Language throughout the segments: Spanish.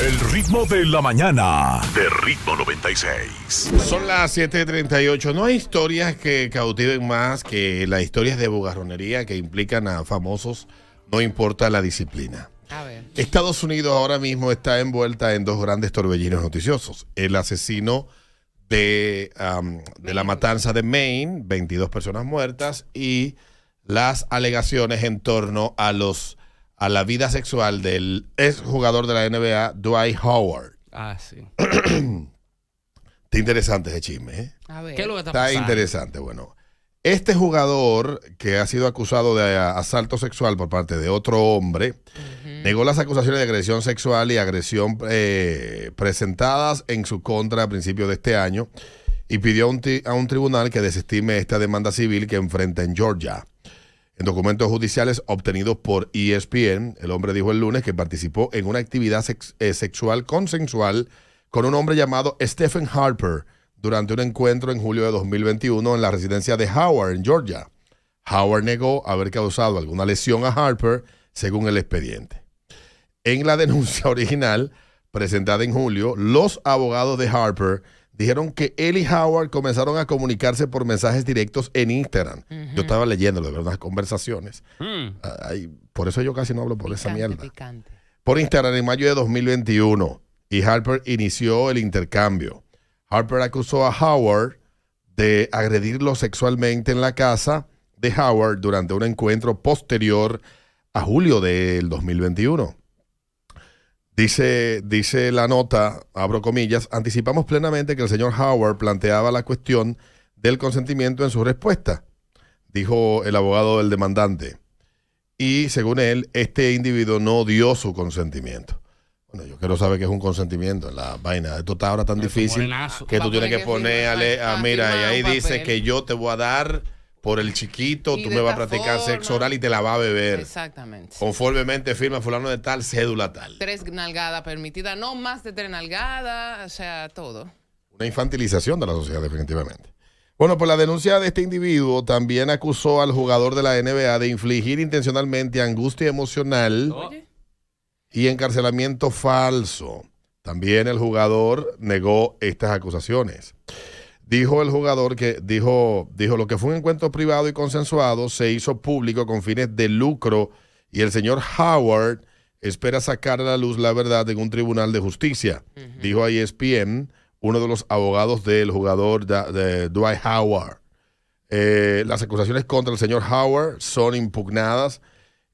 El ritmo de la mañana de ritmo 96. Son las 7:38. No hay historias que cautiven más que las historias de bugarronería que implican a famosos, no importa la disciplina. Estados Unidos ahora mismo está envuelta en dos grandes torbellinos noticiosos. El asesino de, de la matanza de Maine, 22 personas muertas, y las alegaciones en torno a los a la vida sexual del ex jugador de la NBA, Dwight Howard. Ah, sí. Está interesante ese chisme, ¿eh? A ver. está, interesante, bueno. Este jugador que ha sido acusado de asalto sexual por parte de otro hombre negó las acusaciones de agresión sexual y agresión eh, presentadas en su contra a principios de este año y pidió a un tribunal que desestime esta demanda civil que enfrenta en Georgia. En documentos judiciales obtenidos por ESPN, el hombre dijo el lunes que participó en una actividad eh, sexual consensual con un hombre llamado Stephen Harper durante un encuentro en julio de 2021 en la residencia de Howard, en Georgia. Howard negó haber causado alguna lesión a Harper, según el expediente. En la denuncia original presentada en julio, los abogados de Harper dijeron que él y Howard comenzaron a comunicarse por mensajes directos en Instagram. Yo estaba leyendo de unas conversaciones. Hmm. Ah, por eso yo casi no hablo por esa mierda. Por Instagram en mayo de 2021 y Harper inició el intercambio. Harper acusó a Howard de agredirlo sexualmente en la casa de Howard durante un encuentro posterior a julio del 2021. Dice, dice la nota, abro comillas, anticipamos plenamente que el señor Howard planteaba la cuestión del consentimiento en su respuesta, dijo el abogado del demandante. Y según él, este individuo no dio su consentimiento. Bueno, yo quiero saber qué es un consentimiento en la vaina. Esto está ahora tan difícil que tú tienes que ponerle a, mira, y ahí dice que yo te voy a dar por el chiquito, tú me vas a practicar sexo oral y te la va a beber. Exactamente. Conformemente firma fulano de tal, cédula tal. Tres nalgadas permitidas, no más de tres nalgadas, o sea, todo. Una infantilización de la sociedad, definitivamente. Bueno, pues la denuncia de este individuo también acusó al jugador de la NBA de infligir intencionalmente angustia emocional y encarcelamiento falso. También el jugador negó estas acusaciones. Dijo el jugador que dijo, dijo lo que fue un encuentro privado y consensuado se hizo público con fines de lucro y el señor Howard espera sacar a la luz la verdad en un tribunal de justicia. Dijo a ESPN uno de los abogados del jugador de, Dwight Howard. Eh, las acusaciones contra el señor Howard son impugnadas.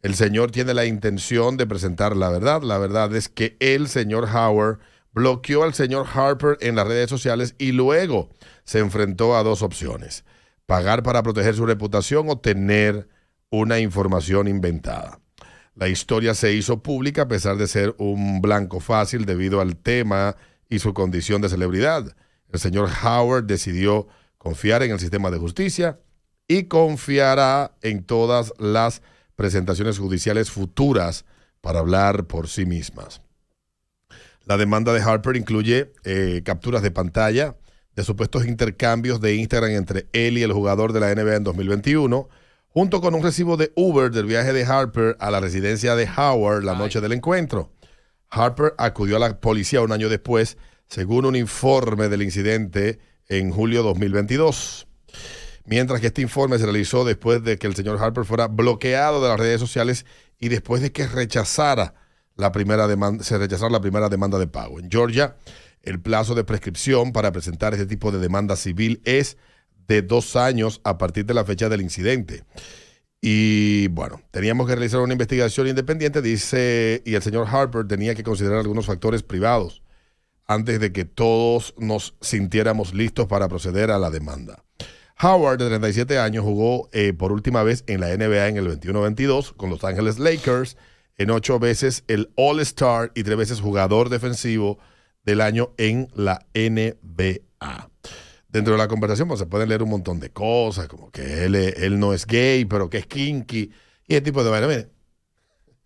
El señor tiene la intención de presentar la verdad. La verdad es que el señor Howard bloqueó al señor Harper en las redes sociales y luego se enfrentó a dos opciones, pagar para proteger su reputación o tener una información inventada. La historia se hizo pública a pesar de ser un blanco fácil debido al tema y su condición de celebridad. El señor Howard decidió confiar en el sistema de justicia y confiará en todas las presentaciones judiciales futuras para hablar por sí mismas. La demanda de Harper incluye eh, capturas de pantalla de supuestos intercambios de Instagram entre él y el jugador de la NBA en 2021, junto con un recibo de Uber del viaje de Harper a la residencia de Howard la noche del encuentro. Harper acudió a la policía un año después, según un informe del incidente en julio 2022. Mientras que este informe se realizó después de que el señor Harper fuera bloqueado de las redes sociales y después de que rechazara la primera demanda, se rechazó la primera demanda de pago. En Georgia, el plazo de prescripción para presentar este tipo de demanda civil es de dos años a partir de la fecha del incidente. Y bueno, teníamos que realizar una investigación independiente, dice, y el señor Harper tenía que considerar algunos factores privados antes de que todos nos sintiéramos listos para proceder a la demanda. Howard, de 37 años, jugó eh, por última vez en la NBA en el 21-22 con Los Ángeles Lakers en ocho veces el All-Star y tres veces jugador defensivo del año en la NBA. Dentro de la conversación pues, se pueden leer un montón de cosas, como que él, él no es gay, pero que es kinky, y ese tipo de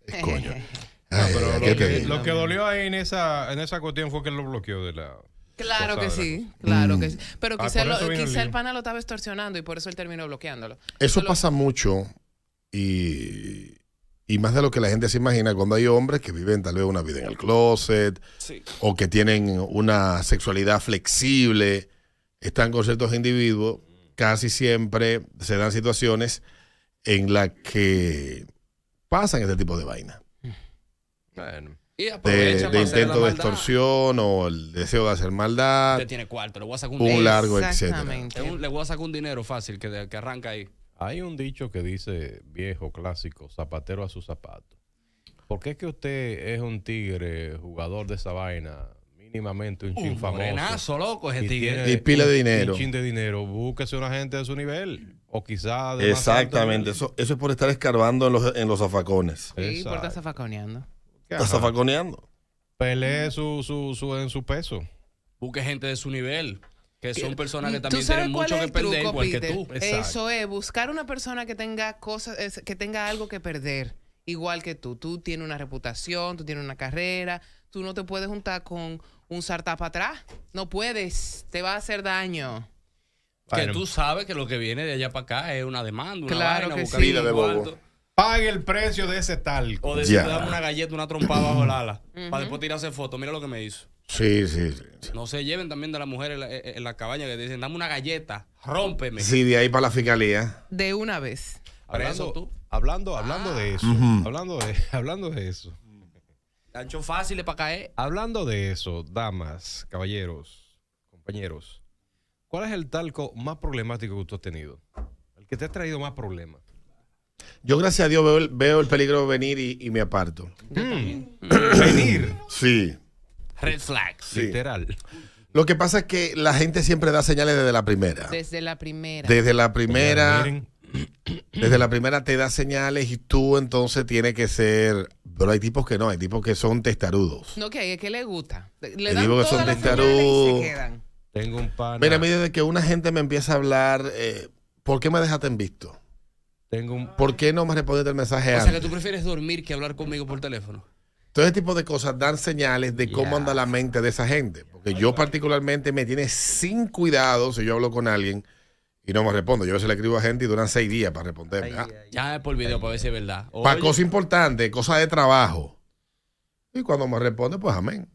es coño. lo, que, dolió ahí en esa, en esa cuestión fue que él lo bloqueó de la. Claro que sí, claro mm. que sí. Pero ah, quizá, el, pana lo estaba extorsionando y por eso él terminó bloqueándolo. Eso, pasa mucho y y más de lo que la gente se imagina cuando hay hombres que viven tal vez una vida en el closet o que tienen una sexualidad flexible, están con ciertos individuos, casi siempre se dan situaciones en las que pasan este tipo de vaina. de, intento de extorsión o el deseo de hacer maldad. Usted tiene cuarto, le voy a sacar un, un largo, etc. Le voy a sacar un dinero fácil que, que arranca ahí. Hay un dicho que dice viejo, clásico, zapatero a su zapato. ¿Por qué es que usted es un tigre, jugador de esa vaina, mínimamente un chin un famoso? loco ese tigre. Y, pile de dinero. Un chin de dinero. Búsquese una gente de su nivel. O quizás... Exactamente. Eso, eso es por estar escarbando en los, en los zafacones. Sí, por estar zafaconeando. Está zafaconeando. Pelee su, su, en su peso. Busque gente de su nivel. Que son personas que también tienen mucho que perder, igual que tú. Eso es, buscar una persona que tenga cosas, que tenga algo que perder, igual que tú. Tú tienes una reputación, tú tienes una carrera, tú no te puedes juntar con un sartá para atrás. No puedes, te va a hacer daño. Que tú sabes que lo que viene de allá para acá es una demanda, una claro de bobo. Pague el precio de ese tal. O de si te una galleta, una trompada bajo la ala. Para después tirarse fotos. Mira lo que me hizo. Sí, sí, sí. No se lleven también de las mujeres en la, cabaña que dicen, dame una galleta, rompeme Sí, de ahí para la fiscalía. De una vez. Hablando, hablando, ah. hablando de eso. hablando, de, hablando de eso. Ancho fácil para caer. Hablando de eso, damas, caballeros, compañeros, ¿cuál es el talco más problemático que tú has tenido? El que te ha traído más problemas. Yo, gracias a Dios, veo el, peligro venir y, me aparto. ¿Venir? Sí. Red flags. Literal. Lo que pasa es que la gente siempre da señales desde la primera. Desde la primera. Desde la primera. Desde la primera te da señales y tú entonces tienes que ser. Pero hay tipos que no, hay tipos que son testarudos. No, que hay que le gusta. Le dan que son testarudos. Tengo un pana. Mira, a mí desde que una gente me empieza a hablar, eh, ¿por qué me dejaste en visto? Tengo un... ¿Por qué no me respondiste el mensaje O sea, que tú prefieres dormir que hablar conmigo por teléfono todo ese tipo de cosas dan señales de cómo anda la mente de esa gente. Porque yo particularmente me tiene sin cuidado si yo hablo con alguien y no me responde, Yo a veces le escribo a gente y duran seis días para responderme. Ah, ya es por video, para ver si es verdad. Para cosas importantes, cosas de trabajo. Y cuando me responde, pues amén.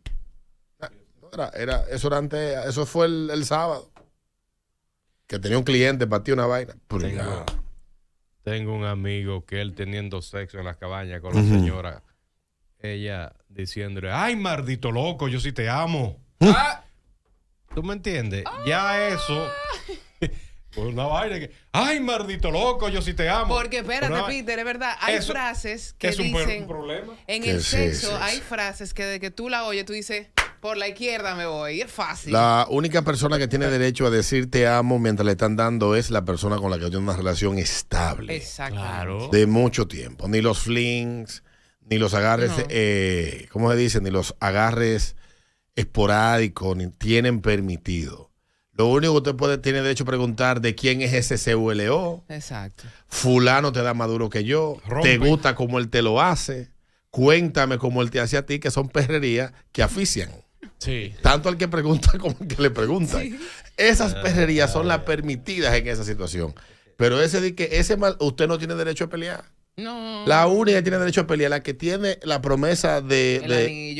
Ah, era, era, eso, eso fue el, sábado. Que tenía un cliente, partió una vaina. Tengo, un amigo que él teniendo sexo en las cabañas con la señora ella diciéndole, ay, mardito loco, yo sí te amo. Uh. Ah. ¿Tú me entiendes? Ya ah. eso... Por una vaina que, ay, maldito loco, yo sí te amo. Porque espérate, Peter, es verdad, hay frases que dicen, En el sexo hay frases que de que tú la oyes, tú dices, por la izquierda me voy, es fácil. La única persona que tiene derecho a decir te amo mientras le están dando es la persona con la que tiene una relación estable. Exacto. De mucho tiempo. Ni los flings ni los agarres, eh, ¿cómo se dice? Ni los agarres esporádicos, ni tienen permitido. Lo único que usted puede, tiene derecho a preguntar de quién es ese CULO. Exacto. Fulano te da más duro que yo. Te gusta como él te lo hace. Cuéntame cómo él te hace a ti, que son perrerías que afician. Sí. Tanto al que pregunta como al que le pregunta. Esas perrerías son las permitidas en esa situación. Pero ese de que ese mal, usted no tiene derecho a pelear. No. La única que tiene derecho a pelear, la que tiene la promesa de,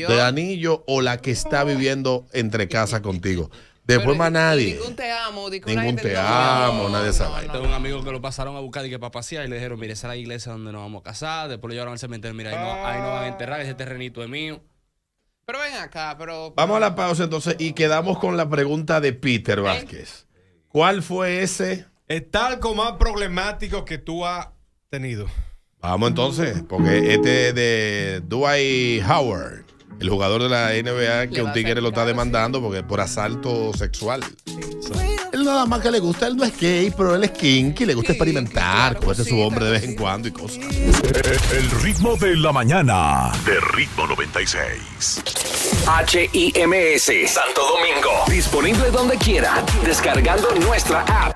de anillo. o la que está viviendo entre casa contigo. Después más nadie. Ningún te amo, ningún te amo, nadie sabe. Tengo un amigo que lo pasaron a buscar y que papá y le dijeron, mire, esa es la iglesia donde nos vamos a casar. Después lo llevaron al cementerio, mira, ahí, no, van a enterrar, ese terrenito es mío. Pero ven acá, pero... Vamos a la pausa entonces y quedamos con la pregunta de Peter ¿Eh? Vázquez. ¿Cuál fue ese? El talco más problemático que tú has tenido. Vamos entonces, porque este de Dwight Howard, el jugador de la NBA, que un tigre lo está demandando porque por asalto sexual. Él nada más que le gusta, él no es gay, pero él es kinky, le gusta experimentar, es su hombre de vez en cuando y cosas. El ritmo de la mañana, de ritmo 96. HIMS, Santo Domingo. Disponible donde quiera, descargando nuestra app.